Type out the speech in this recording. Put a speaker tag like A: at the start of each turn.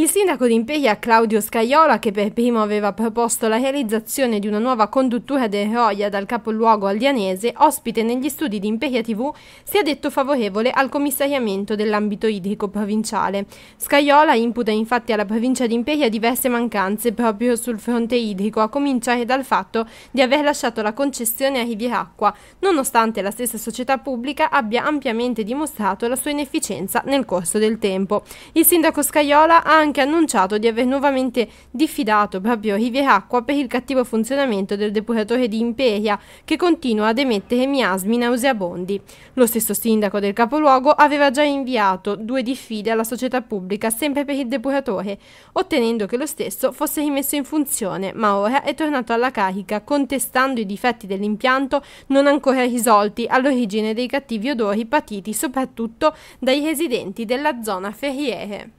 A: Il sindaco di Imperia Claudio Scaiola, che per primo aveva proposto la realizzazione di una nuova conduttura del Roia dal capoluogo aldianese, ospite negli studi di Imperia TV, si è detto favorevole al commissariamento dell'ambito idrico provinciale. Scaiola imputa infatti alla provincia di Imperia diverse mancanze proprio sul fronte idrico, a cominciare dal fatto di aver lasciato la concessione a Rivieracqua, nonostante la stessa società pubblica abbia ampiamente dimostrato la sua inefficienza nel corso del tempo. Il sindaco Scaiola ha anche anche annunciato di aver nuovamente diffidato proprio Riviera Acqua per il cattivo funzionamento del depuratore di Imperia che continua ad emettere miasmi nauseabondi. Lo stesso sindaco del capoluogo aveva già inviato due diffide alla società pubblica sempre per il depuratore, ottenendo che lo stesso fosse rimesso in funzione, ma ora è tornato alla carica contestando i difetti dell'impianto non ancora risolti all'origine dei cattivi odori patiti soprattutto dai residenti della zona ferriere.